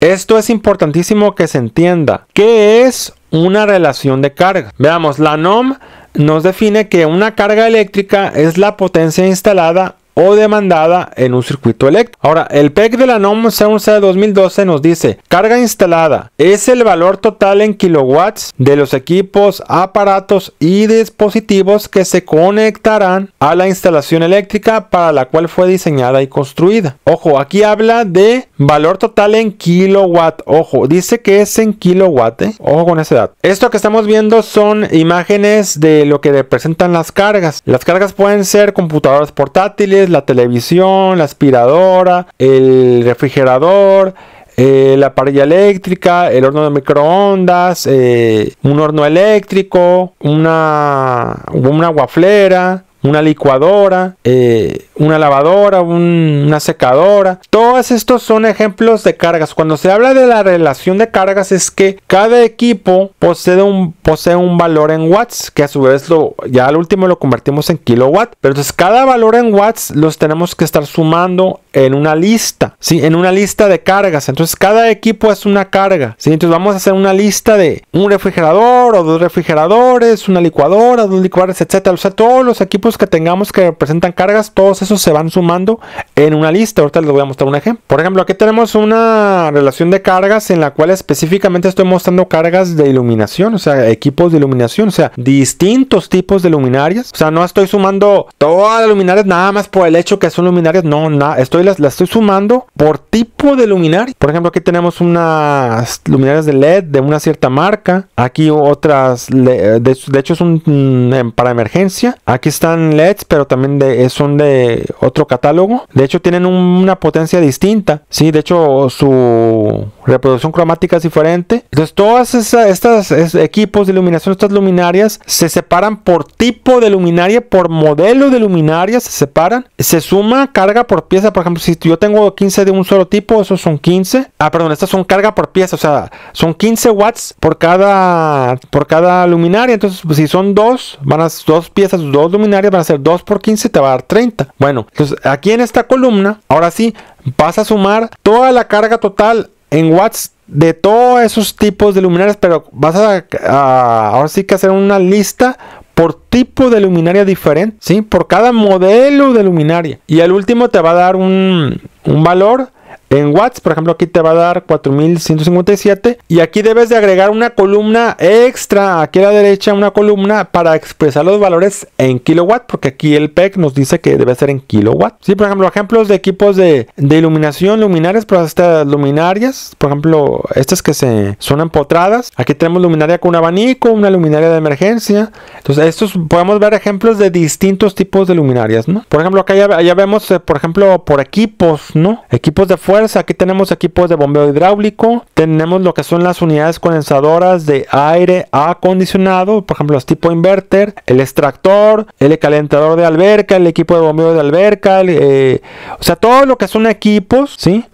Esto es importantísimo que se entienda. ¿Qué es una relación de carga? Veamos, la NOM nos define que una carga eléctrica es la potencia instalada o demandada en un circuito eléctrico. Ahora, el PEC de la NOM de 2012 nos dice, carga instalada es el valor total en kilowatts de los equipos, aparatos y dispositivos que se conectarán a la instalación eléctrica para la cual fue diseñada y construida. Ojo, aquí habla de Valor total en kilowatt. Ojo, dice que es en kilowatt. ¿eh? Ojo con esa edad. Esto que estamos viendo son imágenes de lo que representan las cargas. Las cargas pueden ser computadoras portátiles, la televisión, la aspiradora, el refrigerador. Eh, la parrilla eléctrica, el horno de microondas, eh, un horno eléctrico, una, una guaflera, una licuadora, eh, una lavadora, una secadora. Todos estos son ejemplos de cargas. Cuando se habla de la relación de cargas es que cada equipo posee un, posee un valor en watts, que a su vez lo, ya al último lo convertimos en kilowatts. Pero entonces cada valor en watts los tenemos que estar sumando en una lista, ¿sí? En una lista de cargas. Entonces cada equipo es una carga, ¿sí? Entonces vamos a hacer una lista de un refrigerador o dos refrigeradores, una licuadora, dos licuadores, etcétera. O sea, todos los equipos que tengamos que representan cargas, todos esos se van sumando en una lista. Ahorita les voy a mostrar un ejemplo. Por ejemplo, aquí tenemos una relación de cargas en la cual específicamente estoy mostrando cargas de iluminación, o sea, equipos de iluminación, o sea, distintos tipos de luminarias. O sea, no estoy sumando todas las luminarias nada más por el hecho que son luminarias, no, nada, estoy las, estoy sumando por tipo de luminaria. Por ejemplo, aquí tenemos unas luminarias de LED de una cierta marca. Aquí otras, de, de hecho es un mm, em, para emergencia. Aquí están LEDs, pero también de, eh, son de otro catálogo. De hecho tienen una potencia distinta. Sí, de hecho su reproducción cromática es diferente. Entonces, todos estos equipos de iluminación, estas luminarias, se separan por tipo de luminaria, por modelo de luminaria, se separan. Se suma carga por pieza. Por ejemplo, si yo tengo 15 de un solo tipo, esos son 15. Ah, perdón, estas son carga por pieza. O sea, son 15 watts por cada, por cada luminaria. Entonces, pues, si son dos, van a ser dos piezas, dos luminarias, van a ser 2 por 15, te va a dar 30. Bueno, entonces aquí en esta columna, ahora sí, vas a sumar toda la carga total en watts de todos esos tipos de luminarias, pero vas a, ahora sí que hacer una lista por tipo de luminaria diferente, ¿sí? Por cada modelo de luminaria. Y al último te va a dar un, un valor en watts, por ejemplo, aquí te va a dar 4157 y aquí debes de agregar una columna extra aquí a la derecha, una columna para expresar los valores en kilowatt, porque aquí el PEC nos dice que debe ser en kilowatt. Sí, por ejemplo, ejemplos de equipos de, iluminación, luminarias, pero pues estas luminarias, por ejemplo, estas que se son empotradas. Aquí tenemos luminaria con abanico, una luminaria de emergencia. Entonces, estos podemos ver ejemplos de distintos tipos de luminarias, ¿no? Por ejemplo, acá ya, vemos, eh, por ejemplo, por equipos, ¿no? Equipos de fuerza aquí tenemos equipos de bombeo hidráulico, tenemos lo que son las unidades condensadoras de aire acondicionado, por ejemplo los tipo inverter, el extractor, el calentador de alberca, el equipo de bombeo de alberca, eh, o sea todo lo que son equipos, ¿sí?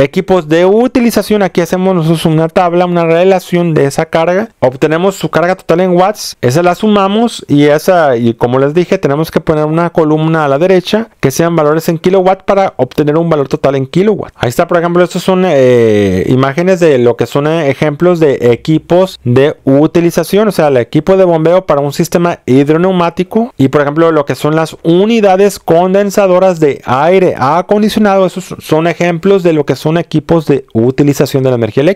Equipos de utilización, aquí hacemos una tabla, una relación de esa carga. Obtenemos su carga total en watts, esa la sumamos y esa, y como les dije, tenemos que poner una columna a la derecha que sean valores en kilowatts para obtener un valor total en kilowatt. Ahí está, por ejemplo, estas son eh, imágenes de lo que son eh, ejemplos de equipos de utilización, o sea, el equipo de bombeo para un sistema hidroneumático y, por ejemplo, lo que son las unidades condensadoras de aire acondicionado. Esos son ejemplos de lo que son son equipos de utilización de la energía eléctrica.